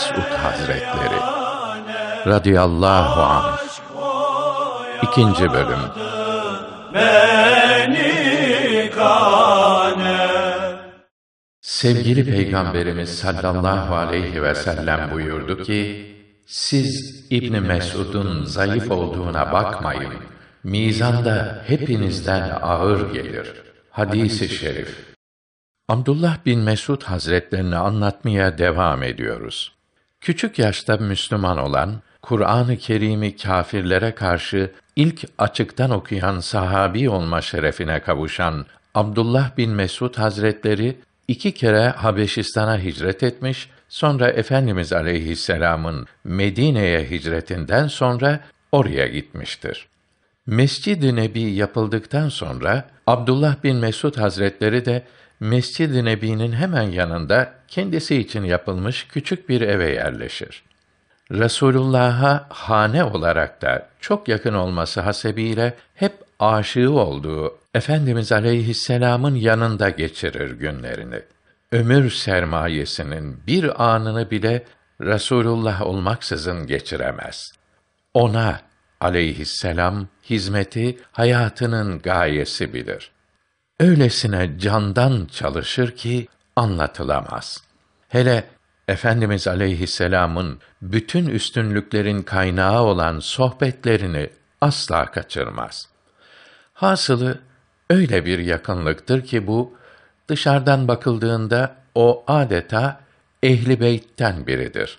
Mesud Hazretleri radıyallahu anh İkinci bölüm Sevgili Peygamberimiz sallallahu aleyhi ve sellem buyurdu ki, siz İbn Mesud'un zayıf olduğuna bakmayın. Mizanda hepinizden ağır gelir. Hadisi şerif. Abdullah bin Mesud Hazretlerini anlatmaya devam ediyoruz. Küçük yaşta Müslüman olan, Kur'an-ı Kerim'i kâfirlere karşı ilk açıktan okuyan sahabi olma şerefine kavuşan Abdullah bin Mesud Hazretleri iki kere Habeşistan'a hicret etmiş, sonra Efendimiz aleyhisselamın Medine'ye hicretinden sonra oraya gitmiştir. Mescid-i Nebi yapıldıktan sonra Abdullah bin Mesud Hazretleri de Mescid-i Nebi'nin hemen yanında kendisi için yapılmış küçük bir eve yerleşir. Resulullah'a hane olarak da çok yakın olması hasebiyle hep aşığı olduğu Efendimiz aleyhisselamın yanında geçirir günlerini. Ömür sermayesinin bir anını bile Resulullah olmaksızın geçiremez. Ona aleyhisselam hizmeti hayatının gayesi bilir öylesine candan çalışır ki anlatılamaz. Hele Efendimiz aleyhisselamın bütün üstünlüklerin kaynağı olan sohbetlerini asla kaçırmaz. Hasılı öyle bir yakınlıktır ki bu dışarıdan bakıldığında o adeta ehli beytten biridir.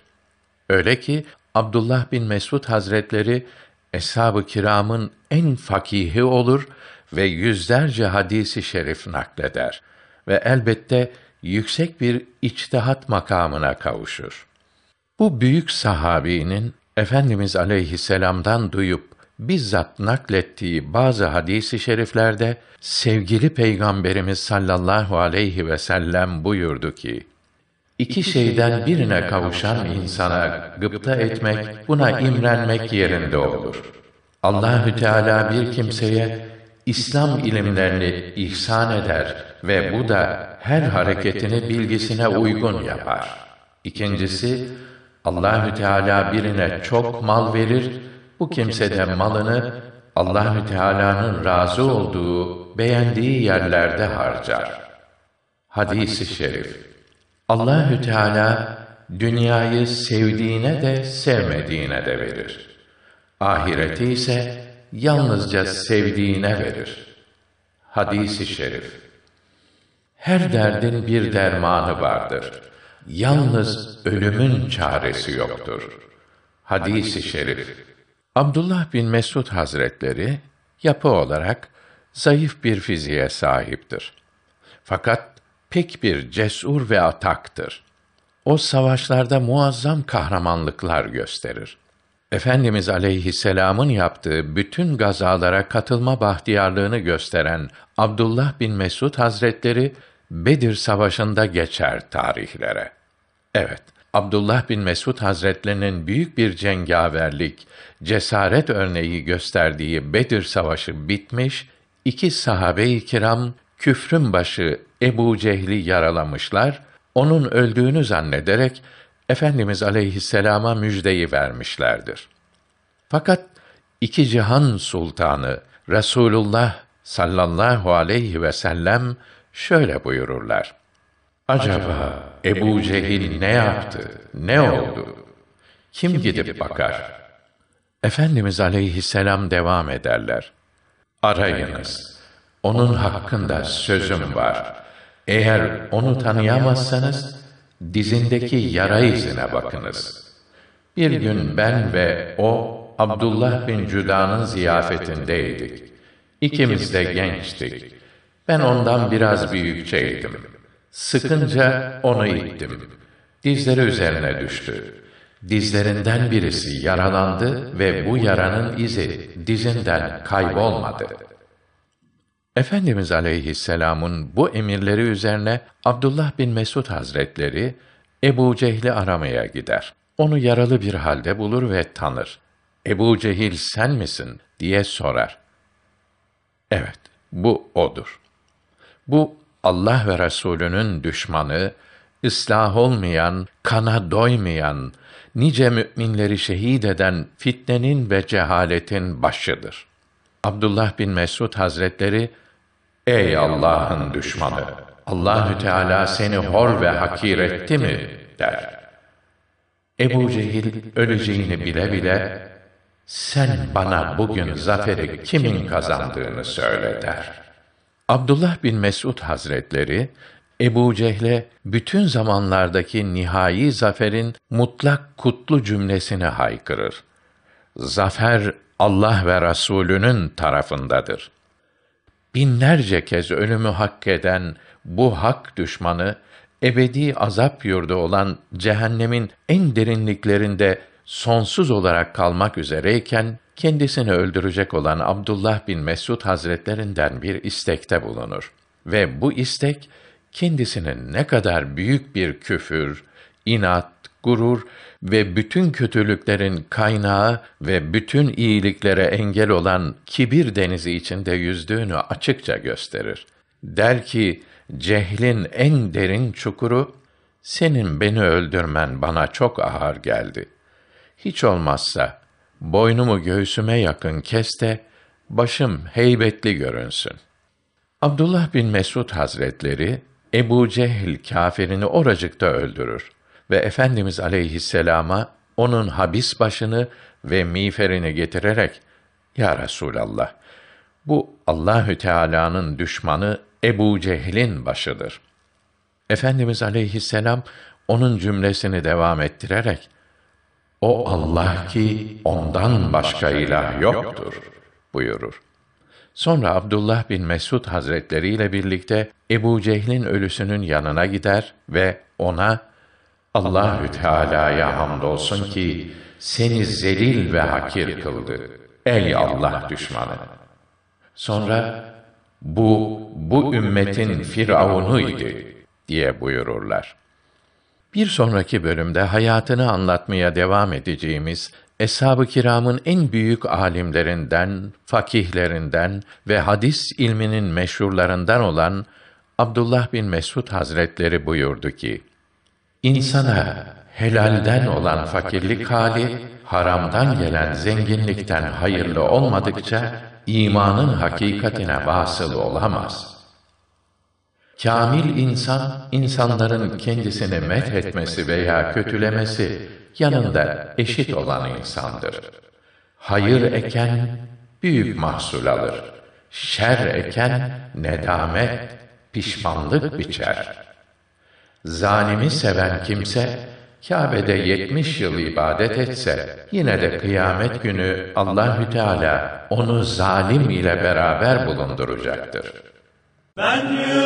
Öyle ki Abdullah bin Mesud Hazretleri eshab-ı kiramın en fakihi olur ve yüzlerce hadisi şerif nakleder ve elbette yüksek bir içtihat makamına kavuşur. Bu büyük sahabinin Efendimiz aleyhisselam'dan duyup bizzat naklettiği bazı hadisi şeriflerde sevgili peygamberimiz sallallahu aleyhi ve sellem buyurdu ki: İki, iki şeyden birine kavuşan insana gıpta etmek, buna imrenmek yerinde olur. Allahü Teala bir kimseye İslam ilimlerini ihsan eder ve bu da her hareketini bilgisine uygun yapar. İkincisi, Allahü Teala birine çok mal verir, bu kimse de malını Allahü Teala'nın razı olduğu, beğendiği yerlerde harcar. Hadisi şerif. Allahü Teala dünyayı sevdiğine de sevmediğine de verir. Ahireti ise yalnızca sevdiğine verir. Hadisi şerif. Her derdin bir dermanı vardır. Yalnız ölümün çaresi yoktur. Hadisi şerif. Abdullah bin Mesud Hazretleri yapı olarak zayıf bir fiziğe sahiptir. Fakat pek bir cesur ve ataktır. O savaşlarda muazzam kahramanlıklar gösterir. Efendimiz aleyhisselamın yaptığı bütün gazalara katılma bahtiyarlığını gösteren Abdullah bin Mesud Hazretleri Bedir Savaşı'nda geçer tarihlere. Evet, Abdullah bin Mesud Hazretlerinin büyük bir cengaverlik, cesaret örneği gösterdiği Bedir Savaşı bitmiş, iki sahabe-i kiram küfrün başı Ebu Cehli yaralamışlar, onun öldüğünü zannederek Efendimiz aleyhisselama müjdeyi vermişlerdir. Fakat iki cihan sultanı Resulullah sallallahu aleyhi ve sellem şöyle buyururlar. Acaba Ebu Cehil ne yaptı, ne oldu? Kim gidip bakar? Efendimiz aleyhisselam devam ederler. Arayınız. Onun hakkında sözüm var. Eğer onu tanıyamazsanız, dizindeki yara izine bakınız. Bir gün ben ve o Abdullah bin Cüda'nın ziyafetindeydik. İkimiz de gençtik. Ben ondan biraz büyükçeydim. Sıkınca onu ittim. Dizleri üzerine düştü. Dizlerinden birisi yaralandı ve bu yaranın izi dizinden kaybolmadı.'' Efendimiz aleyhisselamın bu emirleri üzerine Abdullah bin Mesud hazretleri Ebu Cehil'i aramaya gider. Onu yaralı bir halde bulur ve tanır. Ebu Cehil sen misin diye sorar. Evet, bu odur. Bu Allah ve Resulü'nün düşmanı, ıslah olmayan, kana doymayan, nice müminleri şehit eden fitnenin ve cehaletin başıdır. Abdullah bin Mesud Hazretleri Ey Allah'ın düşmanı! Allahü Teala seni hor ve hakir etti mi? der. Ebu Cehil öleceğini bile bile, sen bana bugün zaferi kimin kazandığını söyle der. Abdullah bin Mesud Hazretleri, Ebu Cehle bütün zamanlardaki nihai zaferin mutlak kutlu cümlesini haykırır. Zafer Allah ve Rasulünün tarafındadır binlerce kez ölümü hak eden bu hak düşmanı ebedi azap yurdu olan cehennemin en derinliklerinde sonsuz olarak kalmak üzereyken kendisini öldürecek olan Abdullah bin Mesud Hazretlerinden bir istekte bulunur ve bu istek kendisinin ne kadar büyük bir küfür, inat, gurur ve bütün kötülüklerin kaynağı ve bütün iyiliklere engel olan kibir denizi içinde yüzdüğünü açıkça gösterir. Der ki, cehlin en derin çukuru, senin beni öldürmen bana çok ağır geldi. Hiç olmazsa, boynumu göğsüme yakın kes de, başım heybetli görünsün. Abdullah bin Mesud Hazretleri, Ebu Cehil kâfirini oracıkta öldürür ve Efendimiz aleyhisselama onun habis başını ve miğferini getirerek Ya Resulallah bu Allahü Teala'nın düşmanı Ebu Cehil'in başıdır. Efendimiz aleyhisselam onun cümlesini devam ettirerek O Allah ki ondan başka ilah yoktur buyurur. Sonra Abdullah bin Mesud Hazretleri ile birlikte Ebu Cehil'in ölüsünün yanına gider ve ona Allahü Teala'ya hamdolsun ki seni zelil ve hakir kıldı. Ey Allah düşmanı. Sonra bu bu ümmetin firavunu idi diye buyururlar. Bir sonraki bölümde hayatını anlatmaya devam edeceğimiz Eshab-ı Kiram'ın en büyük alimlerinden, fakihlerinden ve hadis ilminin meşhurlarından olan Abdullah bin Mesud Hazretleri buyurdu ki: İnsana helalden olan fakirlik hali, haramdan gelen zenginlikten hayırlı olmadıkça imanın hakikatine vasıl olamaz. Kamil insan, insanların kendisini methetmesi veya kötülemesi yanında eşit olan insandır. Hayır eken büyük mahsul alır. Şer eken nedamet, pişmanlık biçer.'' Zanimi seven kimse Kâbe'de 70 yıl ibadet etse yine de kıyamet günü Allahü Teala onu zalim ile beraber bulunduracaktır. Ben diyor.